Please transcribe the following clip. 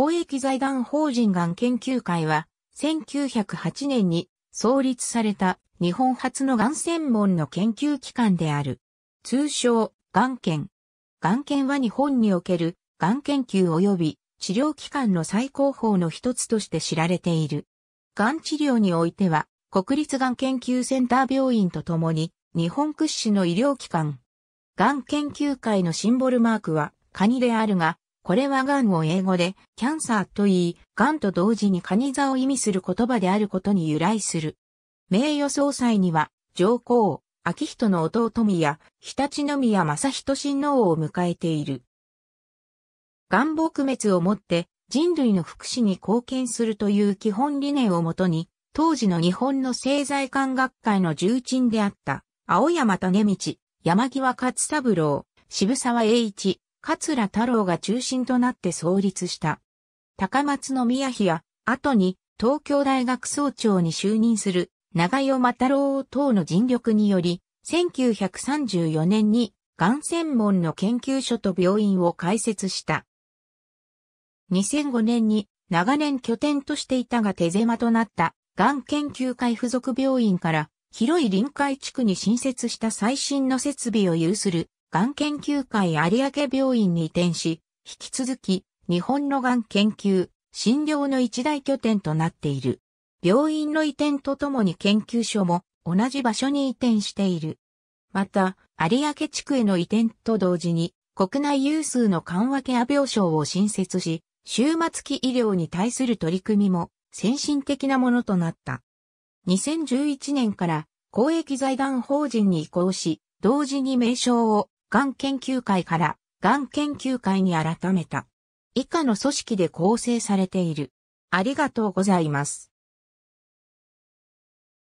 公益財団法人がん研究会は、1908年に創立された日本初のがん専門の研究機関である。通称、がん研。がん研は日本におけるがん研究及び治療機関の最高峰の一つとして知られている。がん治療においては、国立がん研究センター病院とともに、日本屈指の医療機関。がん研究会のシンボルマークは、カニであるが、これは癌を英語でキャンサーと言い、癌と同時にカニ座を意味する言葉であることに由来する。名誉総裁には、上皇、秋仁の弟宮、常陸宮正人親王を迎えている。願撲滅をもって人類の福祉に貢献するという基本理念をもとに、当時の日本の政財官学会の重鎮であった、青山種道、山際勝三郎、渋沢栄一、桂太郎が中心となって創立した。高松宮妃や、後に東京大学総長に就任する長代又郎等の尽力により、1934年に、がん専門の研究所と病院を開設した。2005年に長年拠点としていたが手狭となったがん研究会附属病院から広い臨海地区に新設した最新の設備を有するがん研究会有明病院に移転し、引き続き日本のがん研究、診療の一大拠点となっている。病院の移転とともに研究所も同じ場所に移転している。また、有明地区への移転と同時に、国内有数の緩和ケア病床を新設し、終末期医療に対する取り組みも先進的なものとなった。2011年から公益財団法人に移行し、同時に名称をがん研究会から、がん研究会に改めた。以下の組織で構成されている。ありがとうございます。